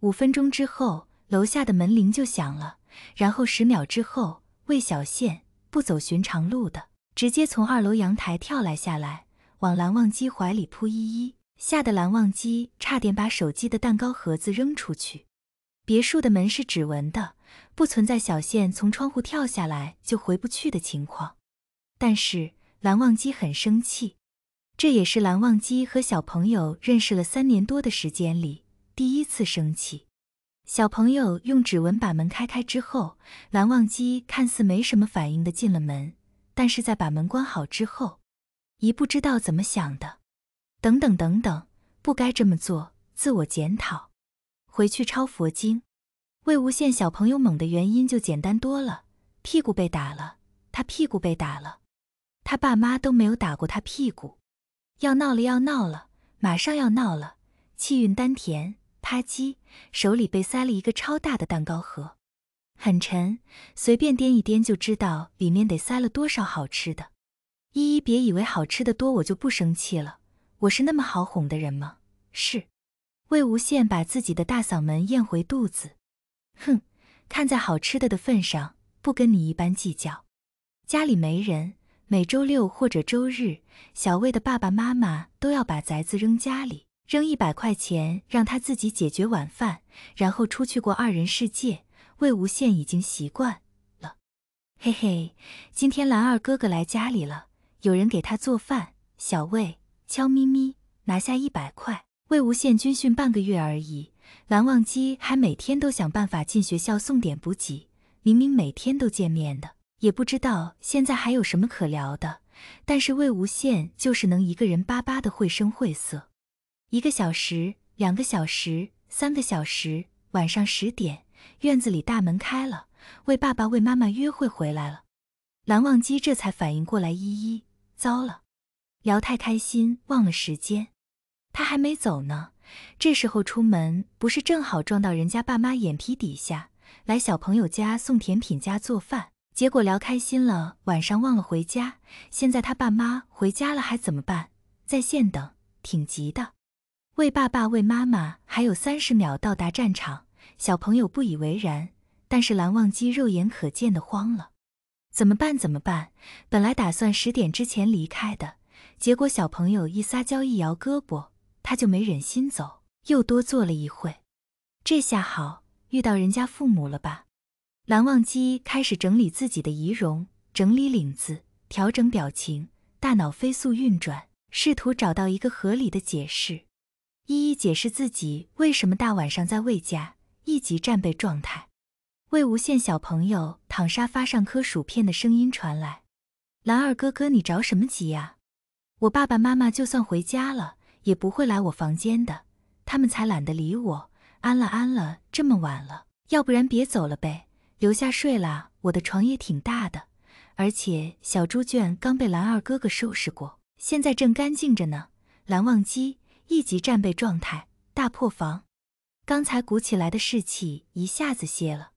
五分钟之后，楼下的门铃就响了。然后十秒之后，魏小倩不走寻常路的，直接从二楼阳台跳来下来，往蓝忘机怀里扑一一，吓得蓝忘机差点把手机的蛋糕盒子扔出去。别墅的门是指纹的，不存在小倩从窗户跳下来就回不去的情况。但是蓝忘机很生气，这也是蓝忘机和小朋友认识了三年多的时间里。第一次生气，小朋友用指纹把门开开之后，蓝忘机看似没什么反应的进了门，但是在把门关好之后，一不知道怎么想的，等等等等，不该这么做，自我检讨，回去抄佛经。魏无羡小朋友猛的原因就简单多了，屁股被打了，他屁股被打了，他爸妈都没有打过他屁股，要闹了要闹了，马上要闹了，气运丹田。啪叽，手里被塞了一个超大的蛋糕盒，很沉，随便掂一掂就知道里面得塞了多少好吃的。依依，别以为好吃的多我就不生气了，我是那么好哄的人吗？是。魏无羡把自己的大嗓门咽回肚子，哼，看在好吃的的份上，不跟你一般计较。家里没人，每周六或者周日，小魏的爸爸妈妈都要把宅子扔家里。扔一百块钱让他自己解决晚饭，然后出去过二人世界。魏无羡已经习惯了，嘿嘿。今天蓝二哥哥来家里了，有人给他做饭。小魏，悄咪咪拿下一百块。魏无羡军训半个月而已，蓝忘机还每天都想办法进学校送点补给。明明每天都见面的，也不知道现在还有什么可聊的。但是魏无羡就是能一个人巴巴的绘声绘色。一个小时，两个小时，三个小时，晚上十点，院子里大门开了，为爸爸为妈妈约会回来了。蓝忘机这才反应过来，依依，糟了，聊太开心忘了时间，他还没走呢。这时候出门不是正好撞到人家爸妈眼皮底下？来小朋友家送甜品，家做饭，结果聊开心了，晚上忘了回家。现在他爸妈回家了，还怎么办？在线等，挺急的。为爸爸，为妈妈，还有三十秒到达战场。小朋友不以为然，但是蓝忘机肉眼可见的慌了，怎么办？怎么办？本来打算十点之前离开的，结果小朋友一撒娇，一摇胳膊，他就没忍心走，又多坐了一会。这下好，遇到人家父母了吧？蓝忘机开始整理自己的仪容，整理领子，调整表情，大脑飞速运转，试图找到一个合理的解释。一一解释自己为什么大晚上在魏家一级战备状态。魏无羡小朋友躺沙发上嗑薯片的声音传来：“蓝二哥哥，你着什么急呀？我爸爸妈妈就算回家了，也不会来我房间的，他们才懒得理我。安了安了，这么晚了，要不然别走了呗，留下睡啦。我的床也挺大的，而且小猪圈刚被蓝二哥哥收拾过，现在正干净着呢。蓝忘机。”一级战备状态，大破防。刚才鼓起来的士气一下子歇了。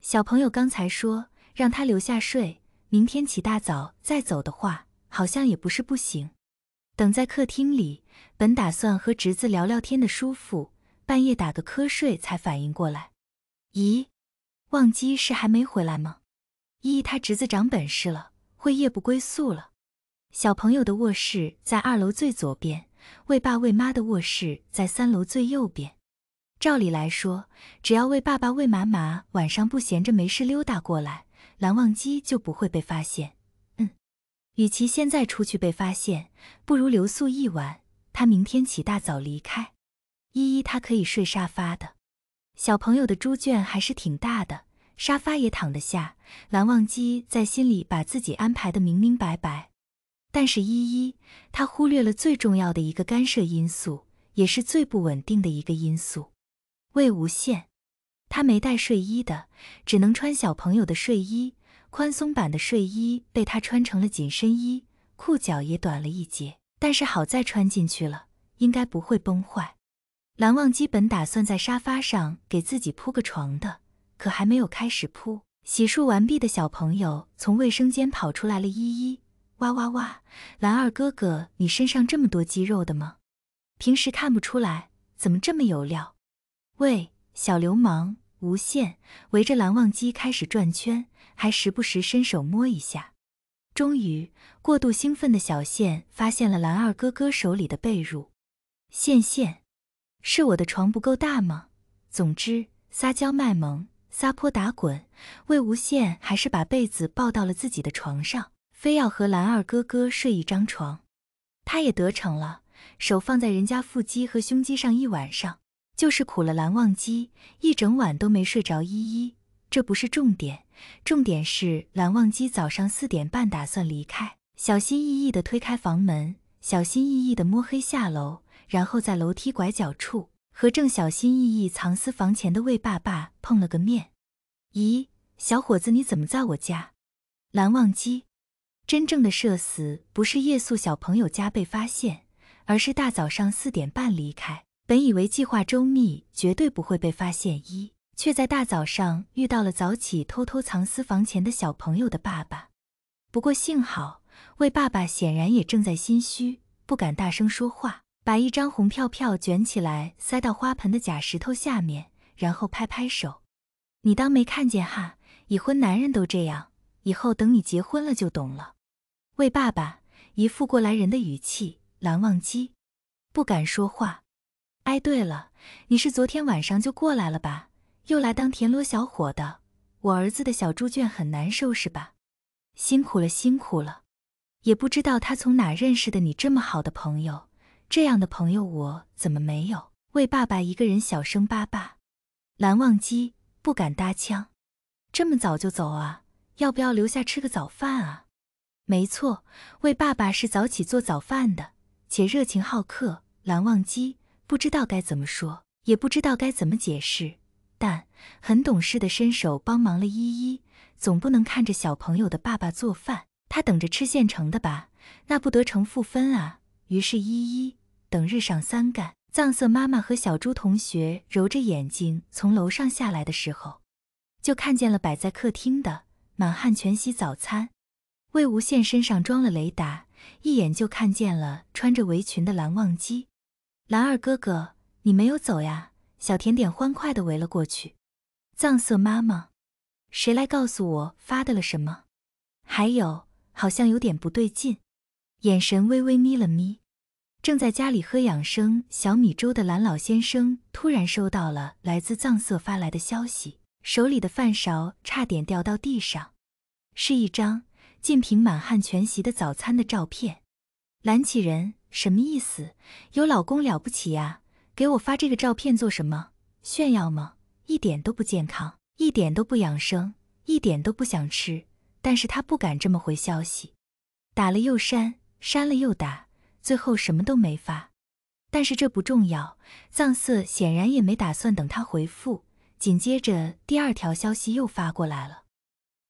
小朋友刚才说让他留下睡，明天起大早再走的话，好像也不是不行。等在客厅里，本打算和侄子聊聊天的叔父，半夜打个瞌睡才反应过来。咦，忘机是还没回来吗？咦，他侄子长本事了，会夜不归宿了。小朋友的卧室在二楼最左边。喂爸喂妈的卧室在三楼最右边。照理来说，只要喂爸爸喂妈妈晚上不闲着没事溜达过来，蓝忘机就不会被发现。嗯，与其现在出去被发现，不如留宿一晚。他明天起大早离开。依依，他可以睡沙发的。小朋友的猪圈还是挺大的，沙发也躺得下。蓝忘机在心里把自己安排得明明白白。但是依依，他忽略了最重要的一个干涉因素，也是最不稳定的一个因素。魏无羡，他没带睡衣的，只能穿小朋友的睡衣，宽松版的睡衣被他穿成了紧身衣，裤脚也短了一截。但是好在穿进去了，应该不会崩坏。蓝忘机本打算在沙发上给自己铺个床的，可还没有开始铺。洗漱完毕的小朋友从卫生间跑出来了，依依。哇哇哇！蓝二哥哥，你身上这么多肌肉的吗？平时看不出来，怎么这么有料？喂，小流氓！无限围着蓝忘机开始转圈，还时不时伸手摸一下。终于，过度兴奋的小线发现了蓝二哥哥手里的被褥。线线，是我的床不够大吗？总之，撒娇卖萌，撒泼打滚，魏无羡还是把被子抱到了自己的床上。非要和蓝二哥哥睡一张床，他也得逞了，手放在人家腹肌和胸肌上一晚上，就是苦了蓝忘机一整晚都没睡着。依依，这不是重点，重点是蓝忘机早上四点半打算离开，小心翼翼地推开房门，小心翼翼地摸黑下楼，然后在楼梯拐角处和正小心翼翼藏私房钱的魏爸爸碰了个面。咦，小伙子你怎么在我家？蓝忘机。真正的社死不是夜宿小朋友家被发现，而是大早上四点半离开。本以为计划周密，绝对不会被发现，一却在大早上遇到了早起偷偷藏私房钱的小朋友的爸爸。不过幸好，魏爸爸显然也正在心虚，不敢大声说话，把一张红票票卷起来塞到花盆的假石头下面，然后拍拍手，你当没看见哈。已婚男人都这样，以后等你结婚了就懂了。魏爸爸一副过来人的语气，蓝忘机不敢说话。哎，对了，你是昨天晚上就过来了吧？又来当田螺小伙的。我儿子的小猪圈很难收拾吧？辛苦了，辛苦了。也不知道他从哪认识的你这么好的朋友。这样的朋友我怎么没有？魏爸爸一个人小声巴巴，蓝忘机不敢搭腔。这么早就走啊？要不要留下吃个早饭啊？没错，为爸爸是早起做早饭的，且热情好客。蓝忘机不知道该怎么说，也不知道该怎么解释，但很懂事的伸手帮忙了。依依总不能看着小朋友的爸爸做饭，他等着吃现成的吧？那不得成负分啊！于是依依等日上三竿，藏色妈妈和小猪同学揉着眼睛从楼上下来的时候，就看见了摆在客厅的满汉全席早餐。魏无羡身上装了雷达，一眼就看见了穿着围裙的蓝忘机。蓝二哥哥，你没有走呀？小甜点欢快的围了过去。藏色妈妈，谁来告诉我发的了什么？还有，好像有点不对劲。眼神微微眯了眯。正在家里喝养生小米粥的蓝老先生突然收到了来自藏色发来的消息，手里的饭勺差点掉到地上。是一张。近平满汉全席的早餐的照片，蓝起人什么意思？有老公了不起呀？给我发这个照片做什么？炫耀吗？一点都不健康，一点都不养生，一点都不想吃。但是他不敢这么回消息，打了又删，删了又打，最后什么都没发。但是这不重要，藏色显然也没打算等他回复。紧接着，第二条消息又发过来了。